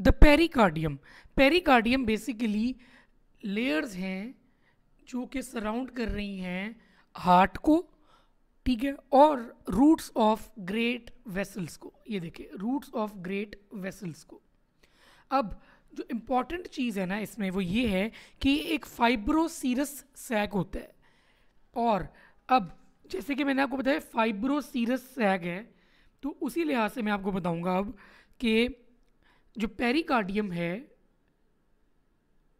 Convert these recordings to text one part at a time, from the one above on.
the pericardium pericardium basically layers हैं जो कि सराउंड कर रही हैं हार्ट को ठीक है और रूट्स ऑफ ग्रेट वेसल्स को ये देखिए रूट्स ऑफ ग्रेट वेसल्स को अब जो इम्पॉर्टेंट चीज़ है ना इसमें वो ये है कि एक फाइब्रोसीरस सैग होता है और अब जैसे कि मैंने आपको बताया फाइब्रोसीरस सैग है तो उसी लिहाज से मैं आपको बताऊंगा अब कि जो पेरिकार्डियम है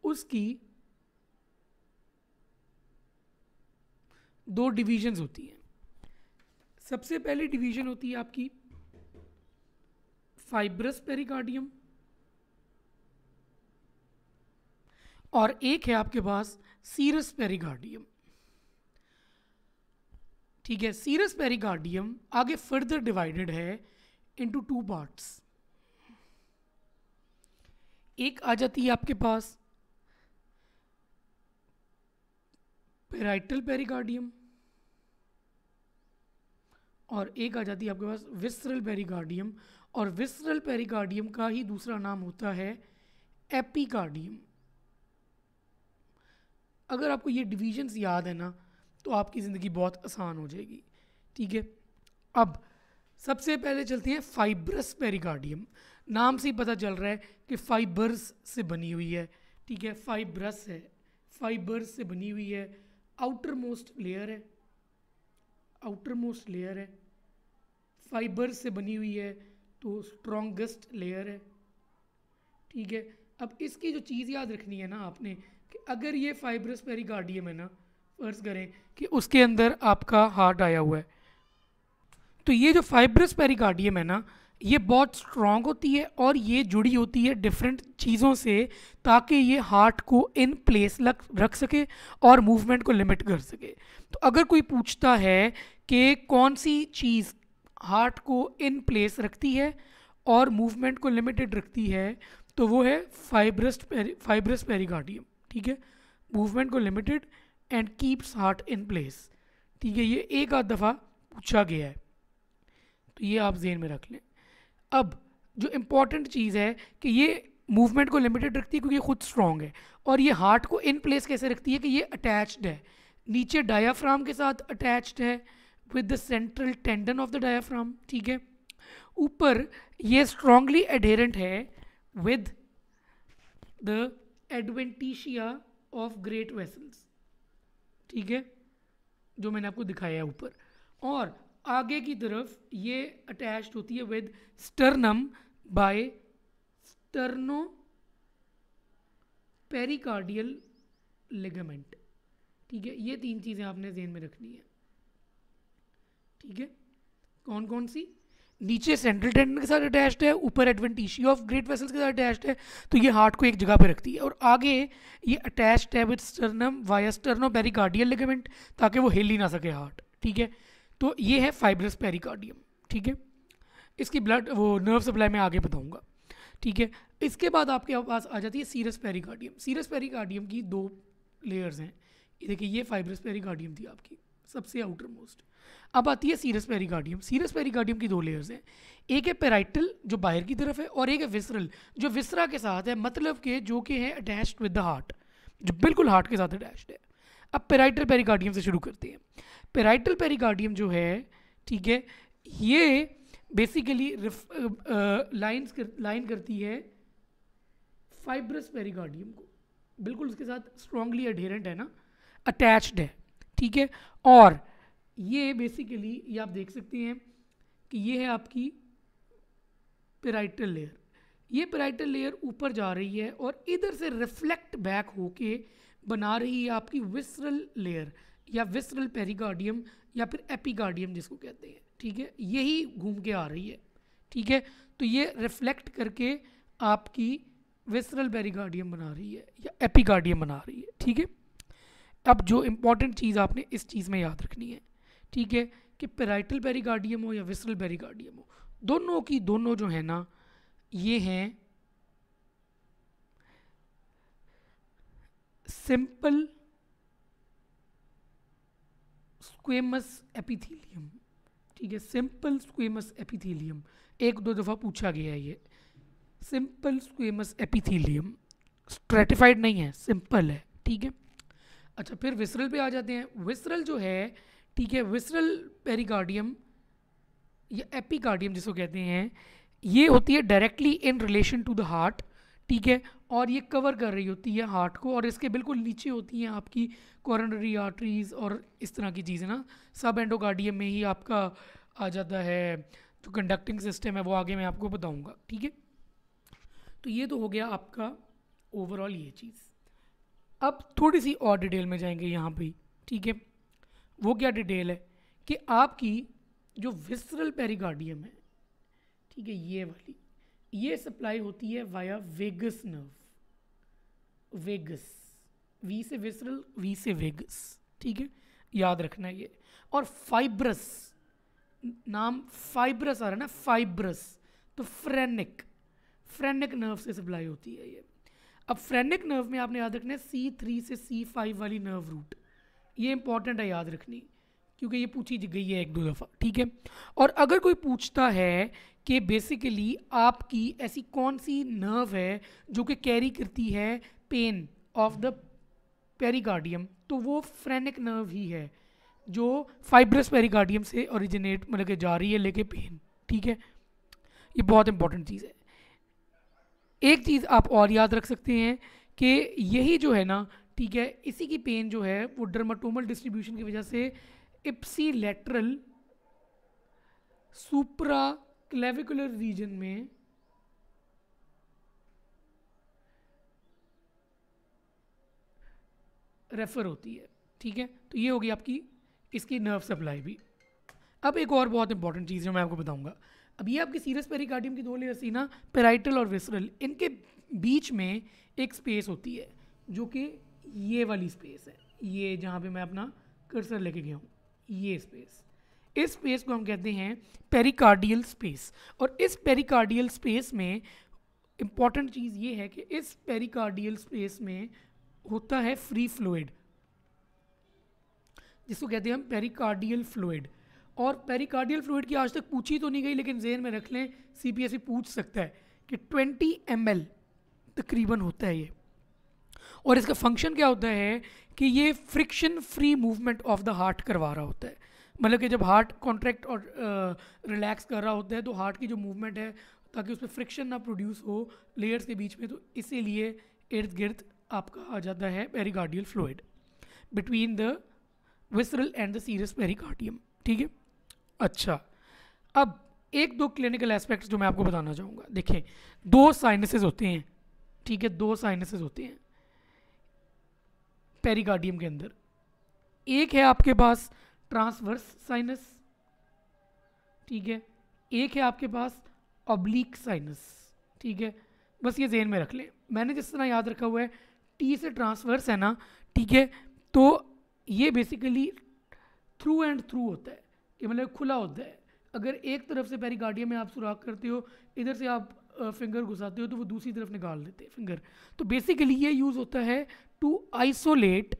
उसकी दो डिवीजन्स होती हैं सबसे पहली डिवीजन होती है आपकी फाइब्रस पेरिकार्डियम और एक है आपके पास सीरस पेरिकार्डियम ठीक है सीरस पेरिकार्डियम आगे फर्दर डिवाइडेड है इनटू टू पार्ट्स एक आ जाती है आपके पास पेराइटल पेरिकार्डियम और एक आ जाती है आपके पास विसरल पेरिकार्डियम और विसरल पेरिकार्डियम का ही दूसरा नाम होता है एपिकार्डियम अगर आपको ये डिवीजन्स याद है ना तो आपकी ज़िंदगी बहुत आसान हो जाएगी ठीक है अब सबसे पहले चलते हैं फाइब्रस पेरिकार्डियम नाम से ही पता चल रहा है कि फाइबर्स से बनी हुई है ठीक है फाइब्रस है फाइबर्स से बनी हुई है आउटर मोस्ट लेयर है आउटर मोस्ट लेयर है फाइबर से बनी हुई है तो स्ट्रॉन्गेस्ट लेयर है ठीक है अब इसकी जो चीज़ याद रखनी है ना आपने कि अगर ये फाइब्रस पेरिकार्डियम है ना फर्ज करें कि उसके अंदर आपका हार्ट आया हुआ है तो ये जो फाइब्रस पेरिकार्डियम है ना ये बहुत स्ट्रांग होती है और ये जुड़ी होती है डिफरेंट चीज़ों से ताकि ये हार्ट को इन प्लेस लग रख सके और मूवमेंट को लिमिट कर सके तो अगर कोई पूछता है कि कौन सी चीज़ हार्ट को इन प्लेस रखती है और मूवमेंट को लिमिटेड रखती है तो वो है फाइब्रस्ट पेरी फाइब्रस पेरीगार्डियम ठीक है मूवमेंट को limited and keeps heart in place ठीक है ये एक आध दफ़ा पूछा गया है तो ये आप जेन में रख लें अब जो इम्पॉर्टेंट चीज़ है कि ये मूवमेंट को लिमिटेड रखती है क्योंकि ये खुद स्ट्रॉन्ग है और ये हार्ट को इन प्लेस कैसे रखती है कि ये अटैच्ड है नीचे डायाफ्राम के साथ अटैच्ड है with the central tendon of the diaphragm ठीक है ऊपर ये स्ट्रांगली एडेरेंट है with the adventitia of great vessels ठीक है जो मैंने आपको दिखाया है ऊपर और आगे की तरफ ये अटैच्ड होती है with sternum by sterno pericardial ligament ठीक है ये तीन चीज़ें आपने जेन में रखनी है ठीक है कौन कौन सी नीचे सेंट्रल टेंडन के साथ अटैच्ड है ऊपर एडवेंटिशी ऑफ ग्रेट वेसल्स के साथ अटैच्ड है तो ये हार्ट को एक जगह पर रखती है और आगे ये अटैच्ड है with sternum via sterno pericardial ligament ताकि वो हिल ही ना सके हार्ट ठीक है तो ये है फाइब्रस पेरिकार्डियम ठीक है इसकी ब्लड वो नर्व सप्लाई मैं आगे बताऊँगा ठीक है इसके बाद आपके पास आ जाती है सीरस पेरिकार्डियम सीरस पेरिकार्डियम की दो लेयर्स हैं देखिए ये फाइब्रस पेरिकार्डियम थी आपकी सबसे आउटर मोस्ट अब आती है सीरस पेरिकार्डियम सीरस पेरिकार्डियम की दो लेयर्स हैं एक है पेराइटल जो बाहर की तरफ है और एक है विसरल जो विसरा के साथ है मतलब के जो कि है अटैच्ड विद द हार्ट जो बिल्कुल हार्ट के साथ अटैच्ड है अब पेराइटल पेरिकार्डियम से शुरू करते हैं पेराइटल पेरिकार्डियम जो है ठीक है ये बेसिकली लाइन कर लाइन करती है फाइब्रस पेरिकार्डियम को बिल्कुल उसके साथ स्ट्रांगली अडेरेंट है ना अटैच्ड है ठीक है और ये बेसिकली ये आप देख सकते हैं कि ये है आपकी पेराइटल लेयर ये पेराइटल लेयर ऊपर जा रही है और इधर से रिफ्लेक्ट बैक होके बना रही है आपकी विसरल लेयर या विसरल पेरिगार्डियम या फिर एपीगार्डियम जिसको कहते हैं ठीक है यही घूम के आ रही है ठीक है तो ये रिफ्लेक्ट करके आपकी विसरल पेरिगार्डियम बना रही है या एपीगार्डियम बना रही है ठीक है अब जो इम्पॉर्टेंट चीज़ आपने इस चीज़ में याद रखनी है ठीक है कि पेराइटल पेरीगार्डियम हो या विसरल पेरीगार्डियम हो दोनों की दोनों जो है ना ये हैं सिंपल स्क्वेमस एपिथीलियम ठीक है सिंपल स्क्वेमस एपिथीलियम एक दो दफ़ा पूछा गया है ये सिंपल स्क्वेमस एपिथीलियम स्ट्रेटिफाइड नहीं है सिंपल है ठीक है अच्छा फिर विसरल पे आ जाते हैं विसरल जो है ठीक है विसरल पेरिकार्डियम या एपिकार्डियम जिसको कहते हैं ये होती है directly in relation to the heart ठीक है और ये कवर कर रही होती है हार्ट को और इसके बिल्कुल नीचे होती हैं आपकी कॉरनरी आर्टरीज़ और इस तरह की चीज़ें ना सब एंडोकार्डियम में ही आपका आ जाता है जो कंडक्टिंग सिस्टम है वो आगे मैं आपको बताऊँगा ठीक है तो ये तो हो गया आपका ओवरऑल ये चीज़ अब थोड़ी सी और डिटेल में जाएंगे यहाँ पर ठीक है वो क्या डिटेल है कि आपकी जो विस्तरल पेरिकार्डियम है ठीक है ये वाली ये सप्लाई होती है via vagus nerve vagus V से विसरल वी से वेगस ठीक है याद रखना है ये और फाइब्रस नाम फाइब्रस आ रहा है ना फाइब्रस तो फ्रेनिक फ्रेनिक नर्व से सप्लाई होती है ये अब फ्रेनिक नर्व में आपने याद रखना है सी थ्री से सी फाइव वाली नर्व रूट ये इंपॉर्टेंट है याद रखनी क्योंकि ये पूछी गई है एक दो दफ़ा ठीक है और अगर कोई पूछता है कि बेसिकली आपकी ऐसी कौन सी नर्व है जो कि कैरी करती है पेन ऑफ द पेरीगार्डियम तो वो फ्रेनिक नर्व ही है जो फाइब्रस पेरीगार्डियम से ओरिजिनेट मतलब के जा रही है लेके पेन ठीक है ये बहुत इंपॉर्टेंट चीज़ है एक चीज़ आप और याद रख सकते हैं कि यही जो है ना ठीक है इसी की पेन जो है वो डर्माटोमल डिस्ट्रीब्यूशन की वजह से ipsilateral supraclavicular region में रेफ़र होती है ठीक है तो ये होगी आपकी इसकी नर्व सप्लाई भी अब एक और बहुत इंपॉर्टेंट चीज़ है मैं आपको बताऊंगा अब ये आपकी सीरियस पेरिकार्डियम की दो लेयर थी ना पेराइटल और विसरल इनके बीच में एक स्पेस होती है जो कि ये वाली स्पेस है ये जहाँ पे मैं अपना कर्सर लेके गया हूँ ये स्पेस इस स्पेस को हम कहते हैं पेरिकार्डियल स्पेस और इस पेरिकार्डियल स्पेस में इम्पॉर्टेंट चीज़ ये है कि इस पेरिकार्डियल स्पेस में होता है फ्री फ्लूड जिसको कहते हैं हम पेरिकार्डियल फ्लूड और पेरिकार्डियल फ्लूड की आज तक पूछी तो नहीं गई लेकिन जेन में रख लें सी e पूछ सकता है कि 20 एम एल तकरीबन होता है ये और इसका फंक्शन क्या होता है कि ये friction free movement of the heart करवा रहा होता है मतलब कि जब हार्ट कॉन्ट्रैक्ट और रिलैक्स कर रहा होता है तो हार्ट की जो मूवमेंट है ताकि उस पर फ्रिक्शन ना प्रोड्यूस हो लेयर्स के बीच में तो इसीलिए इर्द गिर्द आपका आ जाता है pericardial fluid between the visceral and the serious pericardium ठीक है अच्छा अब एक दो क्लिनिकल एस्पेक्ट्स जो मैं आपको बताना चाहूँगा देखें दो साइनसेस होते हैं ठीक है दो साइनसेस होते हैं पेरिकार्डियम के अंदर एक है आपके पास ट्रांसवर्स साइनस ठीक है एक है आपके पास ऑब्लिक साइनस ठीक है बस ये जेन में रख लें मैंने जिस तरह याद रखा हुआ है टी से ट्रांसवर्स है ना ठीक है तो ये बेसिकली थ्रू एंड थ्रू होता है कि मतलब खुला होता है अगर एक तरफ से पेरिकार्डियम में आप सुराख करते हो इधर से आप फिंगर घुसाते हो तो वो दूसरी तरफ निकाल देते हैं फिंगर तो बेसिकली ये यूज़ होता है to isolate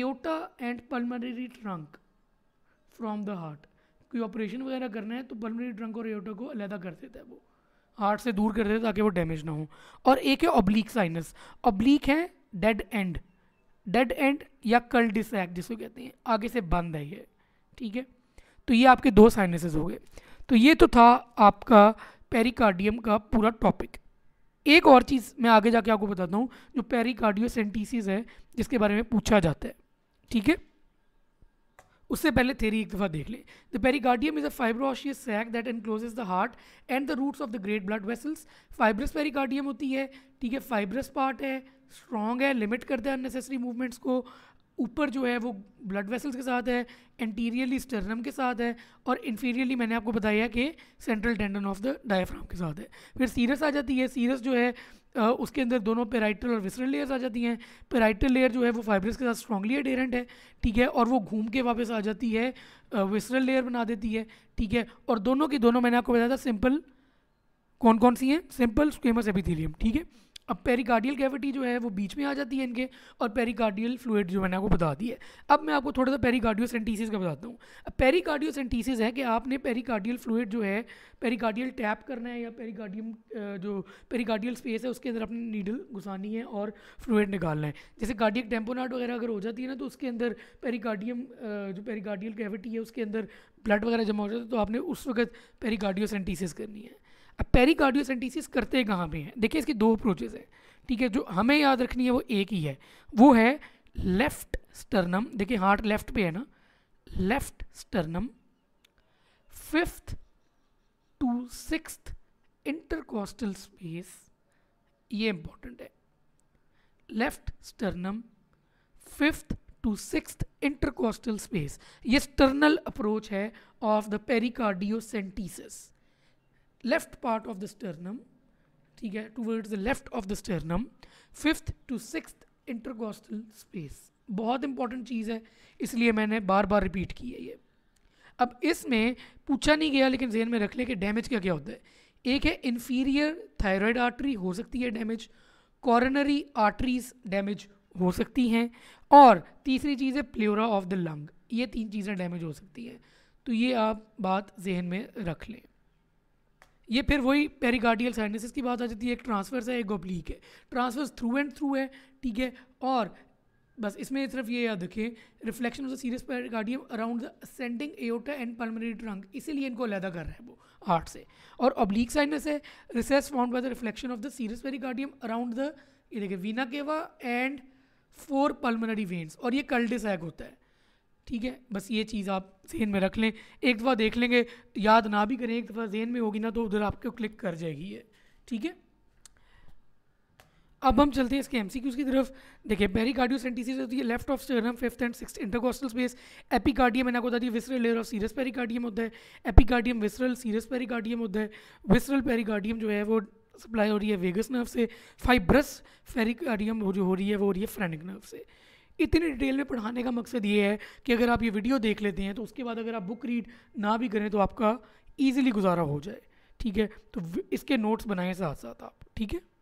aorta and pulmonary trunk from the heart कोई ऑपरेशन वगैरह करना है तो पलमरी ट्रंक और एओटा को अलहदा कर देता है वो हार्ट से दूर कर देते ताकि वो डैमेज ना हो और एक है ऑब्लिक साइनस ऑब्लिक है डेड एंड डेड एंड या कल डिसक जिसको कहते हैं आगे से बंद है ये ठीक है तो ये आपके दो साइनसेस हो गए तो ये तो था आपका पेरिकार्डियम का पूरा टॉपिक एक और चीज़ मैं आगे जाके आपको बताता हूँ जो पेरिकार्डियोसेंटिस है जिसके बारे में पूछा जाता है ठीक है उससे पहले थेरी एक दफ़ा देख ले the pericardium is a fibroserous sac that encloses the heart and the roots of the great blood vessels fibrous pericardium होती है ठीक है फाइब्रस पार्ट है स्ट्रॉन्ग है लिमिट करता है अननेसेसरी मूवमेंट्स को ऊपर जो है वो ब्लड वेसल्स के साथ है एंटीरियरली स्टर्नम के साथ है और इन्फीरियरली मैंने आपको बताया कि central tendon of the diaphragm के साथ है फिर सीरस आ जाती है सीरस जो है आ, उसके अंदर दोनों पेराइटल और विसरल लेयर्स आ जाती हैं पेराइटल लेयर जो है वो फाइब्रस के साथ स्ट्रॉगली एडेरेंट है ठीक है और वो घूम के वापस आ जाती है विसरल लेयर बना देती है ठीक है और दोनों की दोनों मैंने आपको बताया था सिंपल कौन कौन सी हैं सिंपल स्क्वेमस एपिथीलियम ठीक है अब पेरिकार्डियल कैविटी जो है वो बीच में आ जाती है इनके और पेरिकार्डियल फ्लूड जो मैंने आपको बता दी है अब मैं आपको थोड़ा सा पेरिकार्डियोसेंटीसिस का बताता हूँ अब पेरिकार्डियोसेंटीसिस है कि आपने पेरिकार्डियल फ्लूड जो है पेरिकार्डियल टैप करना है या पेरिकार्डियम जो पेरिकार्डियल स्पेस है उसके अंदर अपनी नीडल घुसानी है और फ्लूड निकालना है जैसे कार्डियक टेम्पोनाट वगैरह अगर हो जाती है ना तो उसके अंदर पेरिकार्डियम जो पेरिकार्डियल कैविटी है उसके अंदर ब्लड वगैरह जमा हो जाता है तो आपने उस वक्त पेरिकार्डियोसेंटीसिस करनी है अब पेरिकार्डियोसेंटीसिस करते कहाँ पे हैं देखिए इसकी दो अप्रोचेज़ हैं ठीक है जो हमें याद रखनी है वो एक ही है वो है लेफ़्ट स्टर्नम देखिए हार्ट लेफ़्ट पे है ना left sternum fifth to six intercostal space ये इंपॉर्टेंट है left sternum fifth to six intercostal space ये स्टर्नल अप्रोच है of the pericardiocentesis left part of the sternum ठीक है towards the left of the sternum fifth to six intercostal space बहुत important चीज़ है इसलिए मैंने बार बार रिपीट की है ये अब इसमें पूछा नहीं गया लेकिन जहन में रख लें कि डैमेज क्या क्या होता है एक है इन्फीरियर थायराइड आर्टरी हो सकती है डैमेज कॉरनरी आर्टरीज डैमेज हो सकती हैं और तीसरी चीज़ है प्लेरा ऑफ द लंग ये तीन चीज़ें डैमेज हो सकती हैं तो ये आप बात जहन में रख लें ये फिर वही पेरिकार्डियल साइनसिस की बात आ जाती है एक ट्रांसफर्स है एक ओब्लीक है ट्रांसफर्स थ्रू एंड थ्रू है ठीक है और बस इसमें सिर्फ ये याद रखें reflection of the serious pericardium around the ascending aorta and pulmonary trunk इसीलिए इनको अलहदा कर रहे हैं वो हार्ट से और ऑब्लीक साइनस है recess found by the reflection of the serious pericardium around the ये देखिए वीना केवा एंड फोर पल्मोनरी वेंस और ये कल्डिस होता है ठीक है बस ये चीज़ आप जहन में रख लें एक दफ़ा देख लेंगे याद ना भी करें एक दफ़ा जहन में होगी ना तो उधर आपको क्लिक कर जाएगी ये ठीक है अब हम चलते हैं इसके एम की तरफ देखिए पेरिकार्डियो सेंटीसिस होती है left of sternum fifth and six intercostal space epicardium मैंने आपको बता दी visceral layer of serious pericardium होता है एपिकार्डियम विसरल सीरियस पेरिकार्डियम होता है विसरल पेरिकार्डियम जो है वो सप्लाई हो रही है वेगस नर्व से फाइब्रस पेरिकार्डियम जो हो रही है वो हो रही है फ्रेनिक नर्व से इतनी डिटेल में पढ़ाने का मकसद ये है कि अगर आप ये वीडियो देख लेते हैं तो उसके बाद अगर आप बुक रीड ना भी करें तो आपका ईजिली गुजारा हो जाए ठीक है तो इसके नोट्स बनाएं साथ साथ आप ठीक है